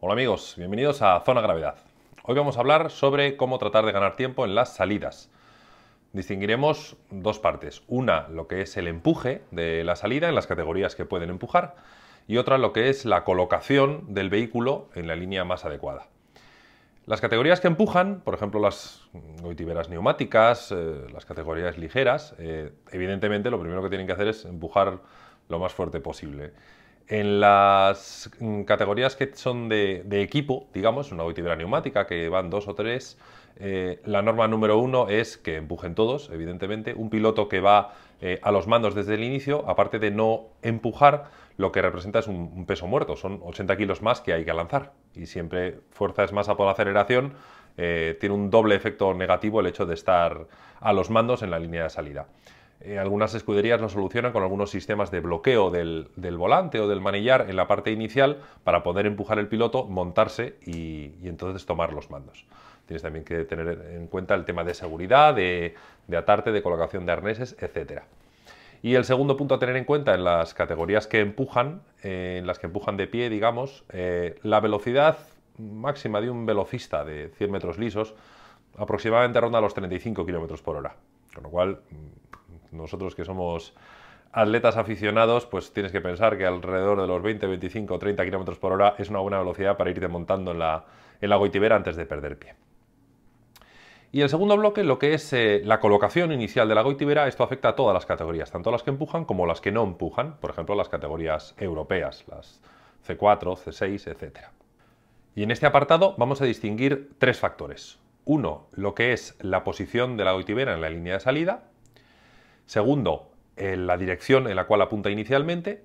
Hola amigos, bienvenidos a Zona Gravedad. Hoy vamos a hablar sobre cómo tratar de ganar tiempo en las salidas. Distinguiremos dos partes. Una, lo que es el empuje de la salida en las categorías que pueden empujar y otra, lo que es la colocación del vehículo en la línea más adecuada. Las categorías que empujan, por ejemplo las goitiberas neumáticas, eh, las categorías ligeras, eh, evidentemente lo primero que tienen que hacer es empujar lo más fuerte posible. En las mm, categorías que son de, equipo, digamos, una boitidera neumática que van dos o tres, eh, la norma número uno es que empujen todos, evidentemente. Un piloto que va eh, a los mandos desde el inicio, aparte de no empujar, lo que representa es un, peso muerto, son 80 kilos más que hay que lanzar. Y siempre fuerza es masa por aceleración, eh, tiene un doble efecto negativo el hecho de estar a los mandos en la línea de salida. Eh, algunas escuderías lo solucionan con algunos sistemas de bloqueo del, volante o del manillar en la parte inicial para poder empujar el piloto, montarse y, entonces tomar los mandos. Tienes también que tener en cuenta el tema de seguridad, de, atarte, de colocación de arneses, etc. Y el segundo punto a tener en cuenta en las categorías que empujan, eh, en las que empujan de pie, digamos, eh, la velocidad máxima de un velocista de 100 metros lisos aproximadamente ronda los 35 km por hora. Con lo cual, nosotros que somos atletas aficionados, pues tienes que pensar que alrededor de los 20, 25, 30 kilómetros por hora es una buena velocidad para irte montando en la, goitibera antes de perder pie. Y el segundo bloque, lo que es eh, la colocación inicial de la goitibera, esto afecta a todas las categorías, tanto las que empujan como las que no empujan, por ejemplo, las categorías europeas, las C4, C6, etc. Y en este apartado vamos a distinguir tres factores. Uno, lo que es la posición de la goitibera en la línea de salida, Segundo, eh, la dirección en la cual apunta inicialmente.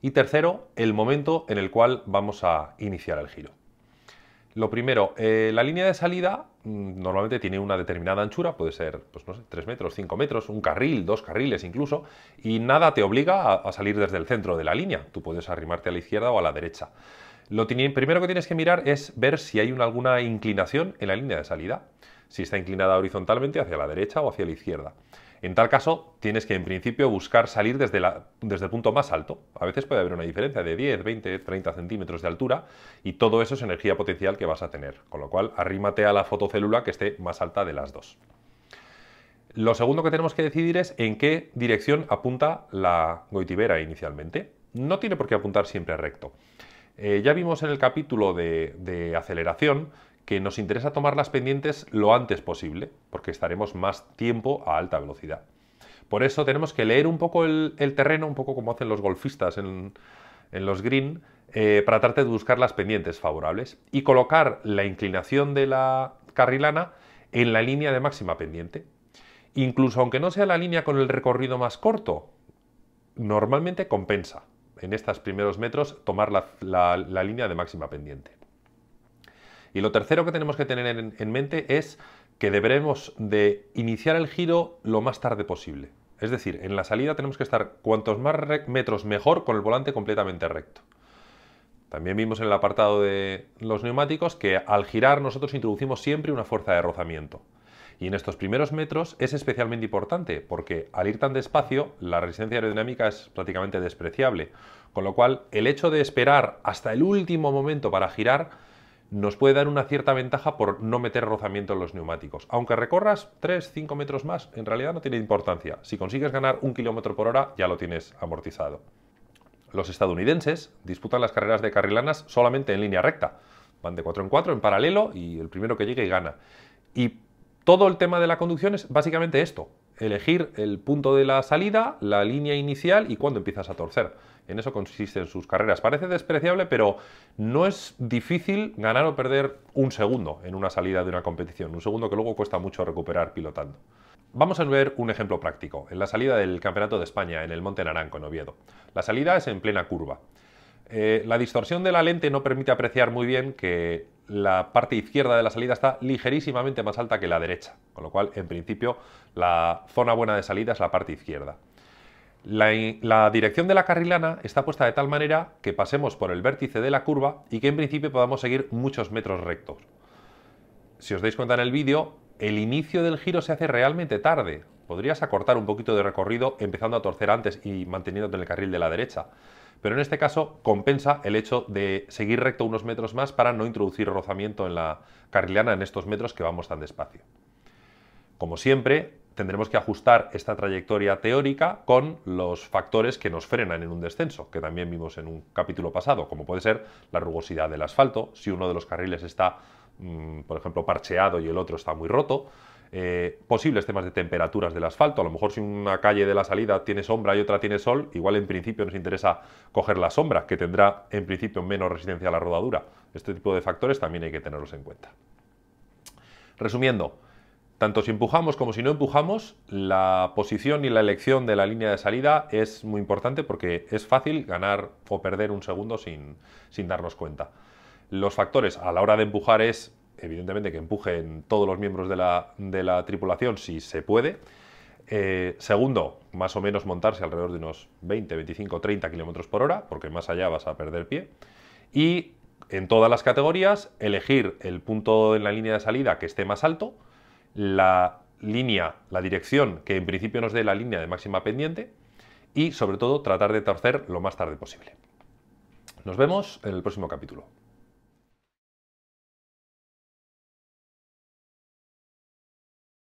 Y tercero, el momento en el cual vamos a iniciar el giro. Lo primero, eh, la línea de salida mm, normalmente tiene una determinada anchura, puede ser, pues, tres 3 metros, 5 metros, un carril, dos carriles incluso, y nada te obliga a, salir desde el centro de la línea. Tú puedes arrimarte a la izquierda o a la derecha. Lo primero que tienes que mirar es ver si hay una, alguna inclinación en la línea de salida si está inclinada horizontalmente hacia la derecha o hacia la izquierda. En tal caso, tienes que en principio buscar salir desde, desde el punto más alto. A veces puede haber una diferencia de 10, 20, 30 centímetros de altura y todo eso es energía potencial que vas a tener. Con lo cual, arrímate a la fotocélula que esté más alta de las dos. Lo segundo que tenemos que decidir es en qué dirección apunta la goitibera inicialmente. No tiene por qué apuntar siempre recto. Eh, ya vimos en el capítulo de aceleración que nos interesa tomar las pendientes lo antes posible, porque estaremos más tiempo a alta velocidad. Por eso tenemos que leer un poco el, terreno, un poco como hacen los golfistas en, los green, eh, para tratar de buscar las pendientes favorables y colocar la inclinación de la carrilana en la línea de máxima pendiente. Incluso aunque no sea la línea con el recorrido más corto, normalmente compensa en estos primeros metros tomar la línea de máxima pendiente. Y lo tercero que tenemos que tener en, mente es que deberemos de iniciar el giro lo más tarde posible. Es decir, en la salida tenemos que estar cuantos más metros mejor con el volante completamente recto. También vimos en el apartado de los neumáticos que al girar nosotros introducimos siempre una fuerza de rozamiento. Y en estos primeros metros es especialmente importante porque al ir tan despacio la resistencia aerodinámica es prácticamente despreciable. Con lo cual el hecho de esperar hasta el último momento para girar nos puede dar una cierta ventaja por no meter rozamiento en los neumáticos. Aunque recorras 3, 5 metros más, en realidad no tiene importancia. Si consigues ganar un kilómetro por hora, ya lo tienes amortizado. Los estadounidenses disputan las carreras de carrilanas solamente en línea recta. Van de 4 en 4 en paralelo y el primero que llegue gana. Y todo el tema de la conducción es básicamente esto, elegir el punto de la salida, la línea inicial y cuándo empiezas a torcer. En eso consisten sus carreras. Parece despreciable, pero no es difícil ganar o perder un segundo en una salida de una competición, un segundo que luego cuesta mucho recuperar pilotando. Vamos a ver un ejemplo práctico, en la salida del Campeonato de España, en el Monte Naranco, en Oviedo. La salida es en plena curva. Eh, la distorsión de la lente no permite apreciar muy bien que la parte izquierda de la salida está ligerísimamente más alta que la derecha, con lo cual, en principio, la zona buena de salida es la parte izquierda. La, la, dirección de la carrilana está puesta de tal manera que pasemos por el vértice de la curva y que en principio podamos seguir muchos metros rectos. Si os dais cuenta en el vídeo, el inicio del giro se hace realmente tarde. Podrías acortar un poquito de recorrido empezando a torcer antes y manteniéndote en el carril de la derecha pero en este caso compensa el hecho de seguir recto unos metros más para no introducir rozamiento en la carrilana en estos metros que vamos tan despacio. Como siempre, tendremos que ajustar esta trayectoria teórica con los factores que nos frenan en un descenso, que también vimos en un capítulo pasado, como puede ser la rugosidad del asfalto, si uno de los carriles está, mm, por ejemplo, parcheado y el otro está muy roto, eh, posibles temas de temperaturas del asfalto. A lo mejor si una calle de la salida tiene sombra y otra tiene sol, igual en principio nos interesa coger la sombra, que tendrá en principio menos resistencia a la rodadura. Este tipo de factores también hay que tenerlos en cuenta. Resumiendo, tanto si empujamos como si no empujamos, la posición y la elección de la línea de salida es muy importante porque es fácil ganar o perder un segundo sin, sin darnos cuenta. Los factores a la hora de empujar es evidentemente que empujen todos los miembros de la, tripulación si se puede. Eh, segundo, más o menos montarse alrededor de unos 20, 25, 30 kilómetros por hora, porque más allá vas a perder pie. Y en todas las categorías, elegir el punto en la línea de salida que esté más alto, la línea, la dirección que en principio nos dé la línea de máxima pendiente y sobre todo tratar de torcer lo más tarde posible. Nos vemos en el próximo capítulo.